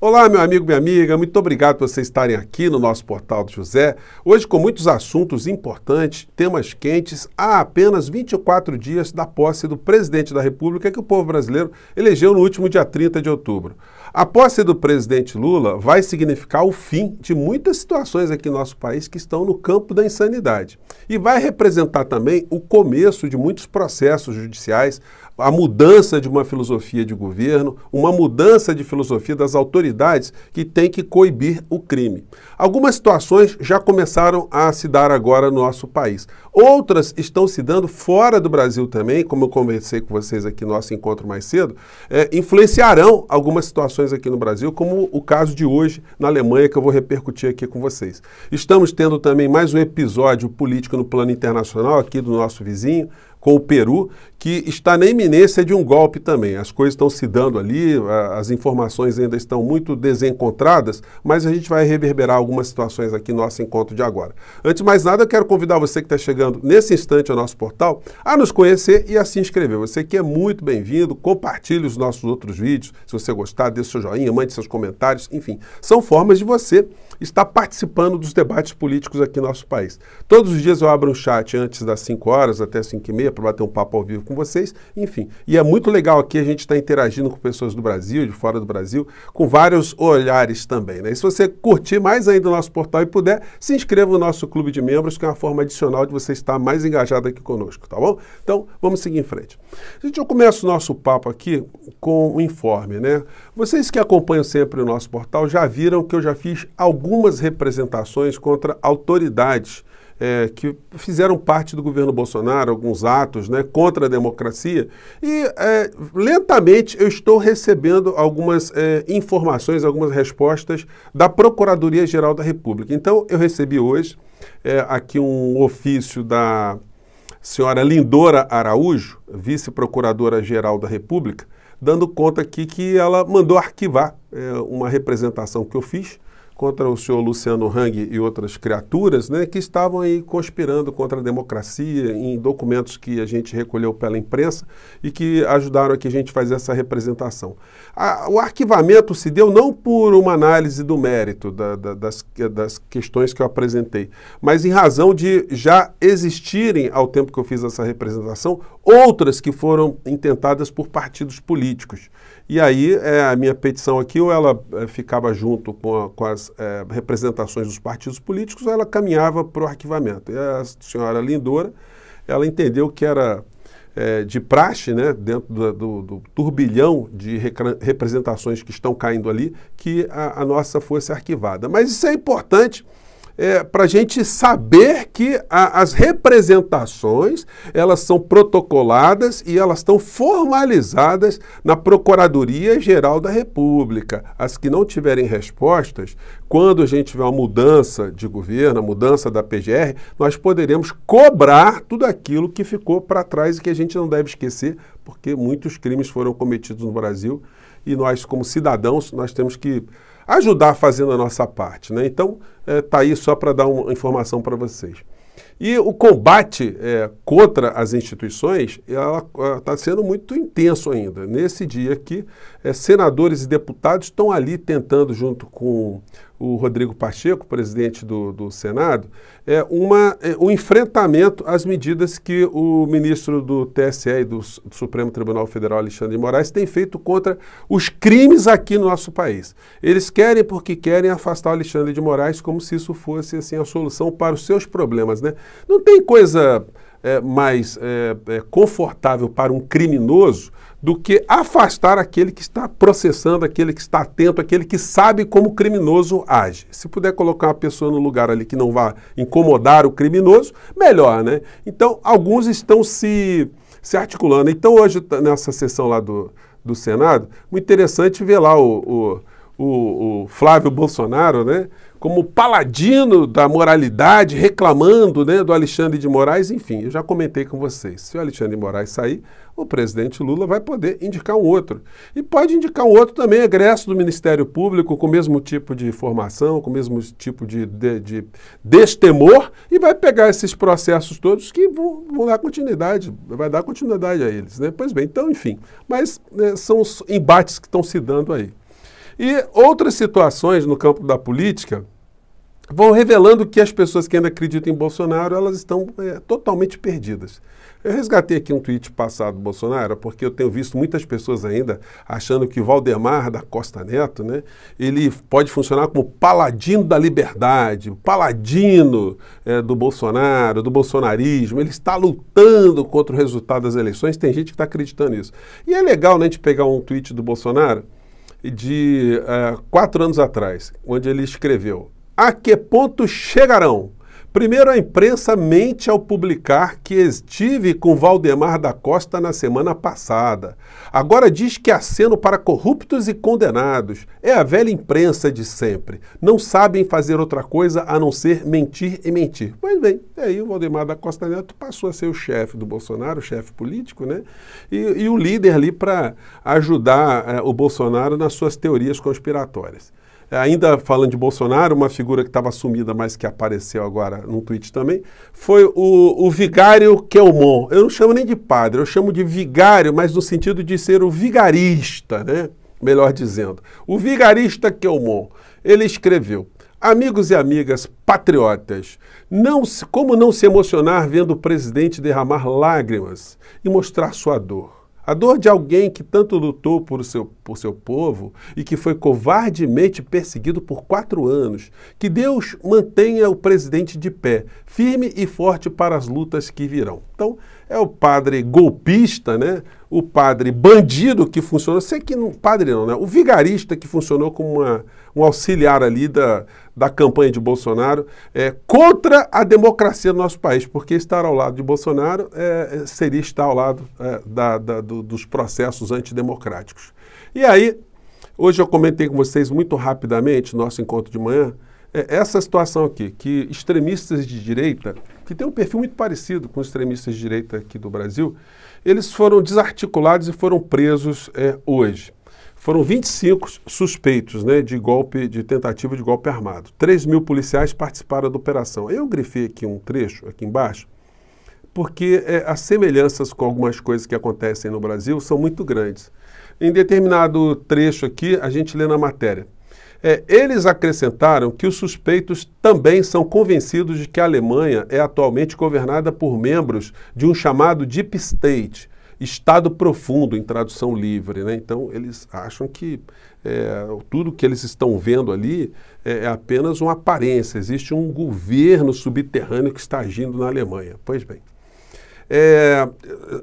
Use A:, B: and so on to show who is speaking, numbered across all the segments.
A: Olá, meu amigo, minha amiga, muito obrigado por vocês estarem aqui no nosso Portal do José. Hoje, com muitos assuntos importantes, temas quentes, há apenas 24 dias da posse do presidente da República que o povo brasileiro elegeu no último dia 30 de outubro. A posse do presidente Lula vai significar o fim de muitas situações aqui no nosso país que estão no campo da insanidade. E vai representar também o começo de muitos processos judiciais a mudança de uma filosofia de governo, uma mudança de filosofia das autoridades que tem que coibir o crime. Algumas situações já começaram a se dar agora no nosso país. Outras estão se dando fora do Brasil também, como eu conversei com vocês aqui no nosso encontro mais cedo, é, influenciarão algumas situações aqui no Brasil, como o caso de hoje na Alemanha, que eu vou repercutir aqui com vocês. Estamos tendo também mais um episódio político no plano internacional aqui do nosso vizinho, com o Peru, que está na iminência de um golpe também. As coisas estão se dando ali, as informações ainda estão muito desencontradas, mas a gente vai reverberar algumas situações aqui no nosso encontro de agora. Antes de mais nada, eu quero convidar você que está chegando nesse instante ao nosso portal a nos conhecer e a se inscrever. Você que é muito bem-vindo, compartilhe os nossos outros vídeos. Se você gostar, dê seu joinha, mande seus comentários, enfim. São formas de você estar participando dos debates políticos aqui no nosso país. Todos os dias eu abro um chat antes das 5 horas até 5 e meia, para bater um papo ao vivo com vocês. Enfim, e é muito legal aqui a gente estar tá interagindo com pessoas do Brasil, de fora do Brasil, com vários olhares também. Né? E se você curtir mais ainda o nosso portal e puder, se inscreva no nosso clube de membros, que é uma forma adicional de você estar mais engajado aqui conosco, tá bom? Então, vamos seguir em frente. Gente, eu começo o nosso papo aqui com um informe, né? Vocês que acompanham sempre o nosso portal já viram que eu já fiz algumas representações contra autoridades é, que fizeram parte do governo Bolsonaro, alguns atos né, contra a democracia. E é, lentamente eu estou recebendo algumas é, informações, algumas respostas da Procuradoria-Geral da República. Então eu recebi hoje é, aqui um ofício da senhora Lindora Araújo, vice-procuradora-geral da República, dando conta aqui que ela mandou arquivar é, uma representação que eu fiz contra o senhor Luciano Hang e outras criaturas, né, que estavam aí conspirando contra a democracia em documentos que a gente recolheu pela imprensa e que ajudaram a que a gente fazer essa representação. A, o arquivamento se deu não por uma análise do mérito da, da, das, das questões que eu apresentei, mas em razão de já existirem, ao tempo que eu fiz essa representação, outras que foram intentadas por partidos políticos. E aí é, a minha petição aqui, ou ela é, ficava junto com, a, com as é, representações dos partidos políticos, ou ela caminhava para o arquivamento. E a senhora Lindora, ela entendeu que era é, de praxe, né, dentro do, do, do turbilhão de representações que estão caindo ali, que a, a nossa fosse arquivada. Mas isso é importante é, para a gente saber que a, as representações elas são protocoladas e elas estão formalizadas na Procuradoria Geral da República. As que não tiverem respostas, quando a gente tiver uma mudança de governo, a mudança da PGR, nós poderemos cobrar tudo aquilo que ficou para trás e que a gente não deve esquecer, porque muitos crimes foram cometidos no Brasil e nós, como cidadãos, nós temos que ajudar fazendo a nossa parte. Né? Então, está é, tá aí só para dar uma informação para vocês. E o combate é, contra as instituições está é, sendo muito intenso ainda. Nesse dia aqui, é, senadores e deputados estão ali tentando, junto com o Rodrigo Pacheco, presidente do, do Senado, é, uma, é um enfrentamento às medidas que o ministro do TSE e do, do Supremo Tribunal Federal, Alexandre de Moraes, tem feito contra os crimes aqui no nosso país. Eles querem porque querem afastar o Alexandre de Moraes como se isso fosse assim, a solução para os seus problemas. Né? Não tem coisa é, mais é, é, confortável para um criminoso do que afastar aquele que está processando, aquele que está atento, aquele que sabe como o criminoso age. Se puder colocar uma pessoa no lugar ali que não vá incomodar o criminoso, melhor, né? Então, alguns estão se, se articulando. Então, hoje, nessa sessão lá do, do Senado, muito interessante é ver lá o, o, o, o Flávio Bolsonaro, né? como paladino da moralidade, reclamando né, do Alexandre de Moraes. Enfim, eu já comentei com vocês. Se o Alexandre de Moraes sair, o presidente Lula vai poder indicar um outro. E pode indicar um outro também, egresso do Ministério Público, com o mesmo tipo de formação, com o mesmo tipo de, de, de destemor, e vai pegar esses processos todos que vão, vão, dar continuidade, vai dar continuidade a eles. Né? Pois bem, então, enfim. Mas né, são os embates que estão se dando aí. E outras situações no campo da política vão revelando que as pessoas que ainda acreditam em Bolsonaro, elas estão é, totalmente perdidas. Eu resgatei aqui um tweet passado do Bolsonaro, porque eu tenho visto muitas pessoas ainda achando que Valdemar da Costa Neto, né, ele pode funcionar como paladino da liberdade, paladino é, do Bolsonaro, do bolsonarismo. Ele está lutando contra o resultado das eleições. Tem gente que está acreditando nisso. E é legal né, a gente pegar um tweet do Bolsonaro de uh, quatro anos atrás, onde ele escreveu: A que ponto chegarão Primeiro, a imprensa mente ao publicar que estive com Valdemar da Costa na semana passada. Agora diz que aceno para corruptos e condenados. É a velha imprensa de sempre. Não sabem fazer outra coisa a não ser mentir e mentir. Pois bem, aí o Valdemar da Costa Neto passou a ser o chefe do Bolsonaro, o chefe político, né? E, e o líder ali para ajudar eh, o Bolsonaro nas suas teorias conspiratórias ainda falando de Bolsonaro, uma figura que estava sumida, mas que apareceu agora num tweet também, foi o, o vigário Kelmon. Eu não chamo nem de padre, eu chamo de vigário, mas no sentido de ser o vigarista, né? melhor dizendo. O vigarista Kelmon, ele escreveu, Amigos e amigas patriotas, não se, como não se emocionar vendo o presidente derramar lágrimas e mostrar sua dor? A dor de alguém que tanto lutou por seu, por seu povo e que foi covardemente perseguido por quatro anos. Que Deus mantenha o presidente de pé, firme e forte para as lutas que virão. Então, é o padre golpista, né? o padre bandido que funcionou, sei que não, padre não, né? O vigarista que funcionou como uma, um auxiliar ali da, da campanha de Bolsonaro é, contra a democracia do nosso país, porque estar ao lado de Bolsonaro é, é seria estar ao lado é, da, da, do, dos processos antidemocráticos. E aí, hoje eu comentei com vocês muito rapidamente nosso encontro de manhã é, essa situação aqui, que extremistas de direita, que tem um perfil muito parecido com os extremistas de direita aqui do Brasil, eles foram desarticulados e foram presos é, hoje. Foram 25 suspeitos né, de golpe, de tentativa de golpe armado. 3 mil policiais participaram da operação. Eu grifei aqui um trecho, aqui embaixo, porque é, as semelhanças com algumas coisas que acontecem no Brasil são muito grandes. Em determinado trecho aqui, a gente lê na matéria. É, eles acrescentaram que os suspeitos também são convencidos de que a Alemanha é atualmente governada por membros de um chamado Deep State, Estado Profundo, em tradução livre. Né? Então, eles acham que é, tudo que eles estão vendo ali é, é apenas uma aparência, existe um governo subterrâneo que está agindo na Alemanha. Pois bem. É,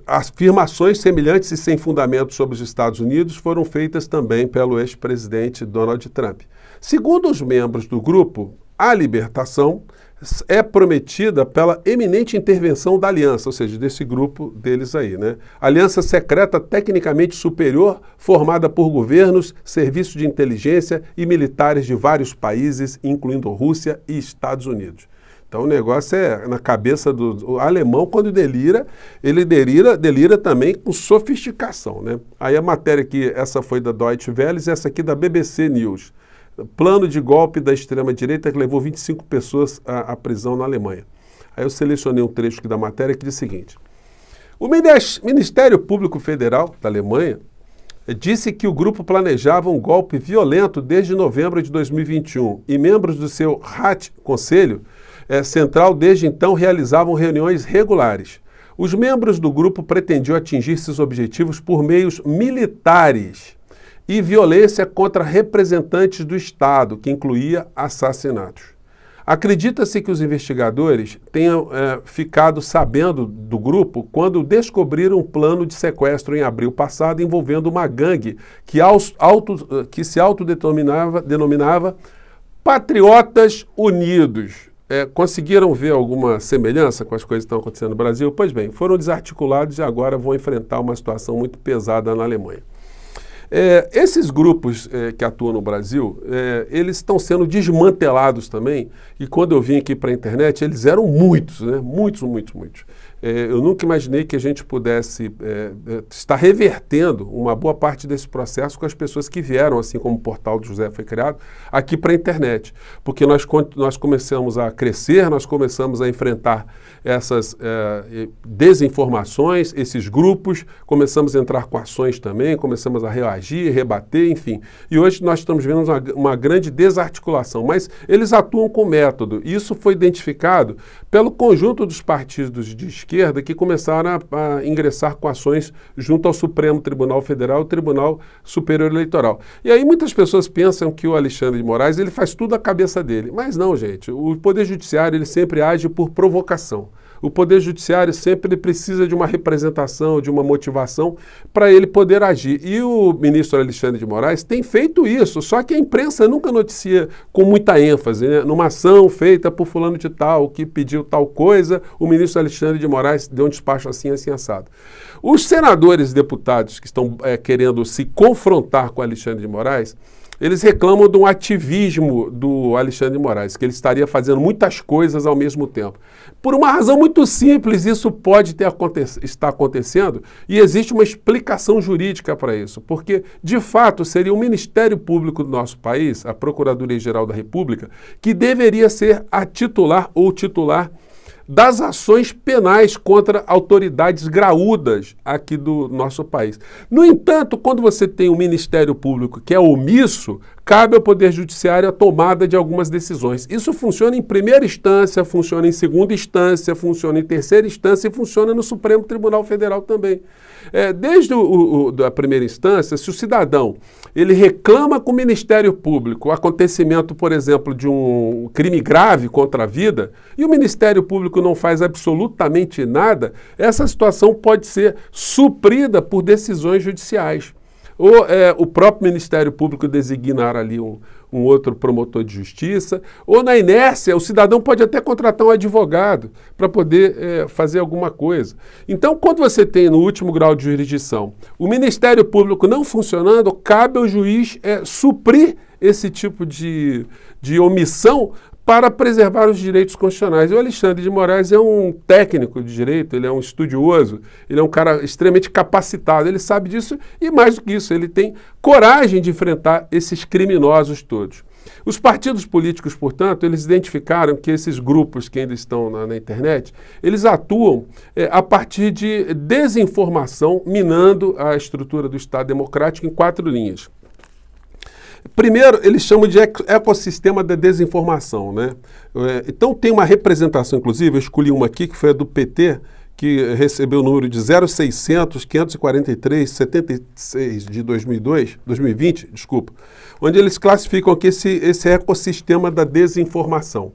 A: afirmações semelhantes e sem fundamento sobre os Estados Unidos foram feitas também pelo ex-presidente Donald Trump. Segundo os membros do grupo, a libertação é prometida pela eminente intervenção da aliança, ou seja, desse grupo deles aí, né? Aliança secreta tecnicamente superior, formada por governos, serviços de inteligência e militares de vários países, incluindo Rússia e Estados Unidos. Então o negócio é na cabeça do alemão, quando delira, ele delira, delira também com sofisticação. Né? Aí a matéria que essa foi da Deutsche Welle e essa aqui da BBC News. Plano de golpe da extrema-direita que levou 25 pessoas à, à, prisão na Alemanha. Aí eu selecionei um trecho aqui da matéria que diz o seguinte. O Ministério Público Federal da Alemanha disse que o grupo planejava um golpe violento desde novembro de 2021 e membros do seu RAT, Conselho, é, Central desde então realizavam reuniões regulares. Os membros do grupo pretendiam atingir seus objetivos por meios militares e violência contra representantes do Estado, que incluía assassinatos. Acredita-se que os investigadores tenham é, ficado sabendo do grupo quando descobriram um plano de sequestro em abril passado envolvendo uma gangue que, aos, auto, eh, que se autodenominava denominava Patriotas Unidos é, conseguiram ver alguma semelhança com as coisas que estão acontecendo no Brasil? Pois bem, foram desarticulados e agora vão enfrentar uma situação muito pesada na Alemanha. É, esses grupos é, que atuam no Brasil, é, eles estão sendo desmantelados também, e quando eu vim aqui para a internet, eles eram muitos, né? muitos, muitos, muitos. É, eu nunca imaginei que a gente pudesse é, é, estar revertendo uma boa parte desse processo com as pessoas que vieram, assim como o portal do José foi criado, aqui para a internet. Porque nós, nós começamos a crescer, nós começamos a enfrentar essas é, desinformações, esses grupos, começamos a entrar com ações também, começamos a reagir, rebater, enfim. E hoje nós estamos vendo uma, uma grande desarticulação, mas eles atuam com método. Isso foi identificado pelo conjunto dos partidos de esquerda esquerda que começaram a, a, ingressar com ações junto ao Supremo Tribunal Federal e Tribunal Superior Eleitoral. E aí muitas pessoas pensam que o Alexandre de Moraes ele faz tudo à cabeça dele. Mas não, gente. O Poder Judiciário ele sempre age por provocação. O Poder Judiciário sempre precisa de uma representação, de uma motivação para ele poder agir. E o ministro Alexandre de Moraes tem feito isso, só que a imprensa nunca noticia com muita ênfase. Né? Numa ação feita por fulano de tal, que pediu tal coisa, o ministro Alexandre de Moraes deu um despacho assim, assim, assado. Os senadores e deputados que estão é, querendo se confrontar com Alexandre de Moraes eles reclamam de um ativismo do Alexandre de Moraes, que ele estaria fazendo muitas coisas ao mesmo tempo. Por uma razão muito simples, isso pode ter aconte estar acontecendo e existe uma explicação jurídica para isso, porque de fato seria o Ministério Público do nosso país, a Procuradoria Geral da República, que deveria ser a titular ou titular das ações penais contra autoridades graúdas aqui do nosso país. No entanto, quando você tem um Ministério Público que é omisso, cabe ao Poder Judiciário a tomada de algumas decisões. Isso funciona em primeira instância, funciona em segunda instância, funciona em terceira instância e funciona no Supremo Tribunal Federal também. É, desde o, o, a primeira instância, se o cidadão ele reclama com o Ministério Público o acontecimento, por exemplo, de um crime grave contra a vida e o Ministério Público não faz absolutamente nada, essa situação pode ser suprida por decisões judiciais ou é, o próprio Ministério Público designar ali um, um outro promotor de justiça, ou na inércia, o cidadão pode até contratar um advogado para poder é, fazer alguma coisa. Então, quando você tem no último grau de jurisdição o Ministério Público não funcionando, cabe ao juiz é, suprir esse tipo de, de omissão para preservar os direitos constitucionais. E o Alexandre de Moraes é um técnico de direito, ele é um estudioso, ele é um cara extremamente capacitado, ele sabe disso e mais do que isso, ele tem coragem de enfrentar esses criminosos todos. Os partidos políticos, portanto, eles identificaram que esses grupos que ainda estão na, na internet, eles atuam é, a partir de desinformação, minando a estrutura do Estado democrático em quatro linhas. Primeiro, eles chamam de ecossistema da desinformação. Né? É, então, tem uma representação, inclusive, eu escolhi uma aqui, que foi a do PT, que recebeu o número de 0600 543 76 de 2002, 2020, desculpa, onde eles classificam aqui esse, esse ecossistema da desinformação.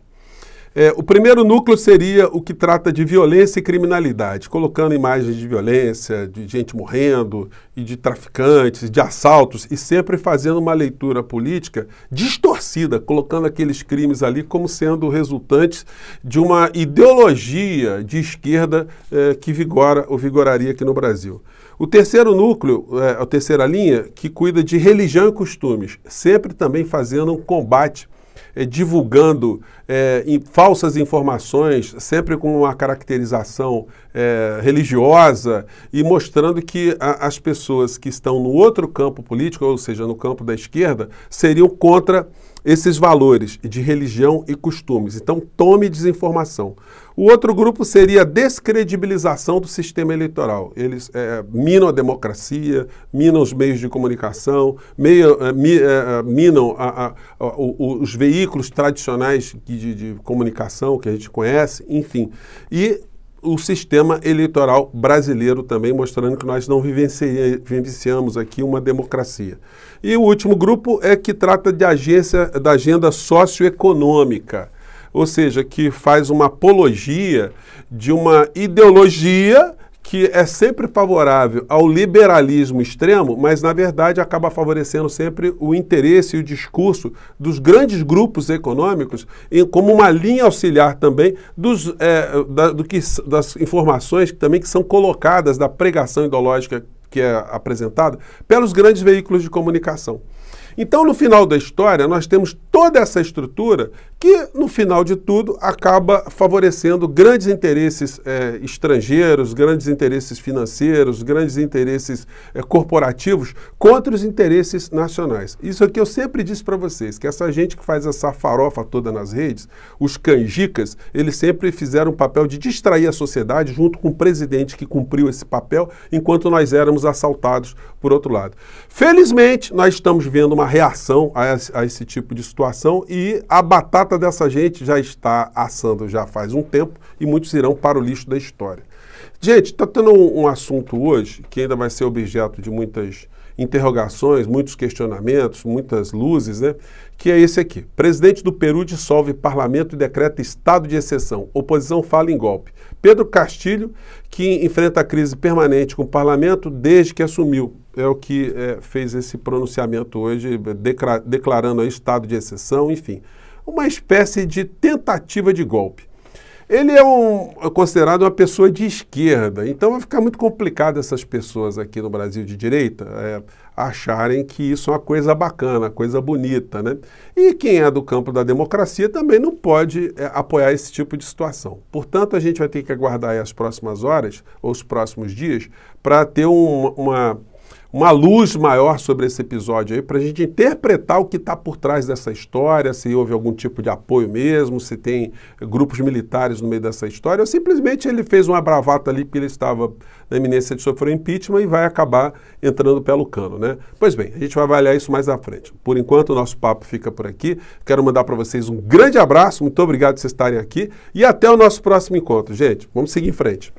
A: É, o primeiro núcleo seria o que trata de violência e criminalidade, colocando imagens de violência, de gente morrendo, e de traficantes, de assaltos, e sempre fazendo uma leitura política distorcida, colocando aqueles crimes ali como sendo resultantes de uma ideologia de esquerda é, que vigora ou vigoraria aqui no Brasil. O terceiro núcleo, é, a terceira linha, que cuida de religião e costumes, sempre também fazendo um combate eh, divulgando em, eh, falsas informações, sempre com uma caracterização eh, religiosa e mostrando que a, as pessoas que estão no outro campo político, ou seja, no campo da esquerda, seriam contra esses valores de religião e costumes. Então, tome desinformação. O outro grupo seria a descredibilização do sistema eleitoral. Eles é, minam a democracia, minam os meios de comunicação, meio, é, mi, é, é minam a, a, a, os veículos tradicionais de, de comunicação que a gente conhece, enfim. E o sistema eleitoral brasileiro também, mostrando que nós não vivenciamos aqui uma democracia. E o último grupo é que trata de agência, da agenda socioeconômica ou seja, que faz uma apologia de uma ideologia que é sempre favorável ao liberalismo extremo, mas na verdade acaba favorecendo sempre o interesse e o discurso dos grandes grupos econômicos em, como uma linha auxiliar também dos, é, da, do que, das informações que, também que são colocadas da pregação ideológica que é apresentada pelos grandes veículos de comunicação. Então, no final da história, nós temos toda essa estrutura que, no final de tudo, acaba favorecendo grandes interesses é, estrangeiros, grandes interesses financeiros, grandes interesses é, corporativos contra os interesses nacionais. Isso é que eu sempre disse para vocês, que essa gente que faz essa farofa toda nas redes, os canjicas, eles sempre fizeram um papel de distrair a sociedade junto com o presidente que cumpriu esse papel, enquanto nós éramos assaltados por outro lado. Felizmente, nós estamos vendo uma reação a, a esse tipo de situação situação e a batata dessa gente já está assando já faz um tempo e muitos irão para o lixo da história. Gente, está tendo um, um assunto hoje que ainda vai ser objeto de muitas interrogações, muitos questionamentos, muitas luzes, né? Que é esse aqui. Presidente do Peru dissolve parlamento e decreta estado de exceção. Oposição fala em golpe. Pedro Castilho, que enfrenta a crise permanente com o parlamento desde que assumiu, é o que é, fez esse pronunciamento hoje, declarando estado de exceção, enfim. Uma espécie de tentativa de golpe. Ele é, um, é considerado uma pessoa de esquerda, então vai ficar muito complicado essas pessoas aqui no Brasil de direita é, acharem que isso é uma coisa bacana, coisa bonita, né? E quem é do campo da democracia também não pode é, apoiar esse tipo de situação. Portanto, a gente vai ter que aguardar as próximas horas ou os próximos dias para ter um, uma uma luz maior sobre esse episódio aí, para a gente interpretar o que está por trás dessa história, se houve algum tipo de apoio mesmo, se tem grupos militares no meio dessa história, ou simplesmente ele fez uma bravata ali porque ele estava na iminência de sofrer impeachment e vai acabar entrando pelo cano, né? Pois bem, a gente vai avaliar isso mais à frente. Por enquanto, o nosso papo fica por aqui. Quero mandar para vocês um grande abraço, muito obrigado por vocês estarem aqui e até o nosso próximo encontro, gente. Vamos seguir em frente.